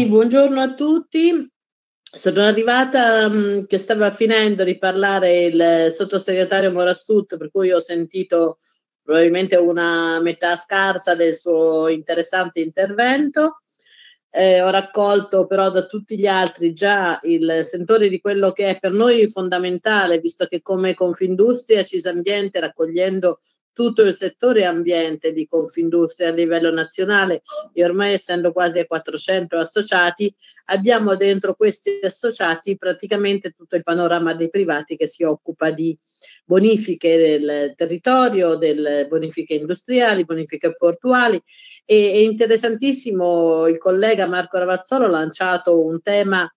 Sì, buongiorno a tutti. Sono arrivata mm, che stava finendo di parlare il eh, sottosegretario Morassut, per cui ho sentito probabilmente una metà scarsa del suo interessante intervento. Eh, ho raccolto però da tutti gli altri già il sentore di quello che è per noi fondamentale, visto che come Confindustria Cisambiente, raccogliendo tutto il settore ambiente di Confindustria a livello nazionale e ormai essendo quasi 400 associati, abbiamo dentro questi associati praticamente tutto il panorama dei privati che si occupa di bonifiche del territorio, del bonifiche industriali, bonifiche portuali e è interessantissimo il collega Marco Ravazzolo ha lanciato un tema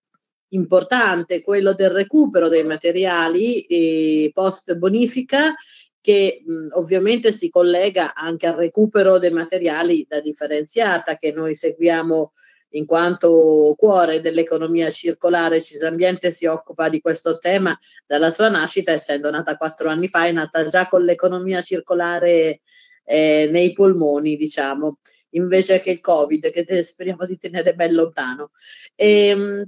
importante, quello del recupero dei materiali eh, post bonifica che mh, ovviamente si collega anche al recupero dei materiali da differenziata che noi seguiamo in quanto cuore dell'economia circolare Cisambiente si occupa di questo tema dalla sua nascita, essendo nata quattro anni fa, è nata già con l'economia circolare eh, nei polmoni, diciamo, invece che il Covid, che speriamo di tenere ben lontano. E, ehm,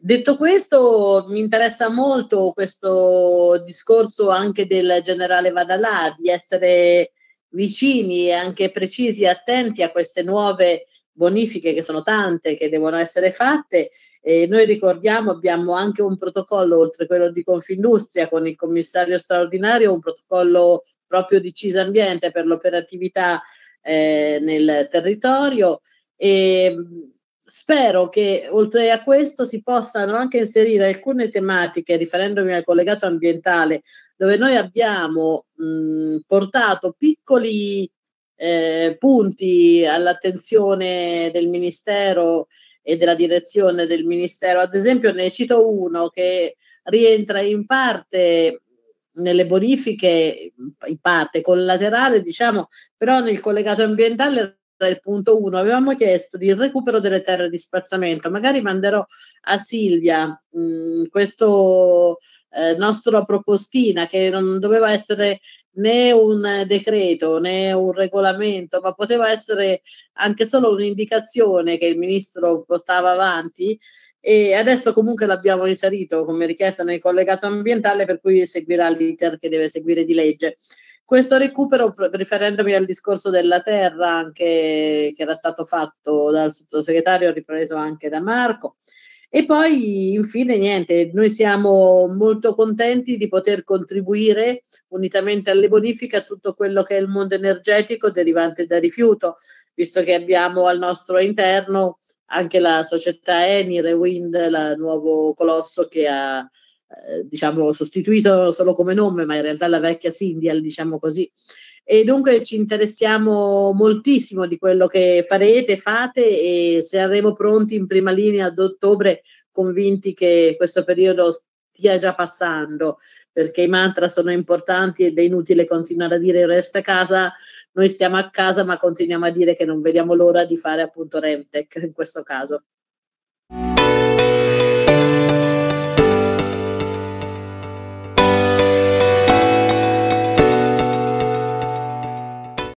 Detto questo, mi interessa molto questo discorso anche del generale Vadalà, di essere vicini e anche precisi e attenti a queste nuove bonifiche che sono tante, che devono essere fatte. E noi ricordiamo, abbiamo anche un protocollo, oltre a quello di Confindustria, con il commissario straordinario, un protocollo proprio di Cisa Ambiente per l'operatività eh, nel territorio. E Spero che oltre a questo si possano anche inserire alcune tematiche, riferendomi al collegato ambientale, dove noi abbiamo mh, portato piccoli eh, punti all'attenzione del Ministero e della direzione del Ministero. Ad esempio ne cito uno che rientra in parte nelle bonifiche, in parte collaterale, diciamo, però nel collegato ambientale il punto 1, avevamo chiesto il recupero delle terre di spazzamento. Magari manderò a Silvia mh, mm, questo eh, nostro propostina che non doveva essere né un decreto né un regolamento, ma poteva essere anche solo un'indicazione che il ministro portava avanti e adesso comunque l'abbiamo inserito come richiesta nel collegato ambientale per cui seguirà l'iter che deve seguire di legge. Questo recupero, riferendomi al discorso della terra anche, che era stato fatto dal sottosegretario, ripreso anche da Marco, e poi infine niente, noi siamo molto contenti di poter contribuire unitamente alle bonifiche a tutto quello che è il mondo energetico derivante da rifiuto, visto che abbiamo al nostro interno anche la società Enire Wind, il nuovo colosso che ha eh, diciamo sostituito solo come nome, ma in realtà la vecchia Sindial, diciamo così e dunque ci interessiamo moltissimo di quello che farete, fate e saremo pronti in prima linea ad ottobre convinti che questo periodo stia già passando perché i mantra sono importanti ed è inutile continuare a dire resta a casa, noi stiamo a casa ma continuiamo a dire che non vediamo l'ora di fare appunto Remtech in questo caso.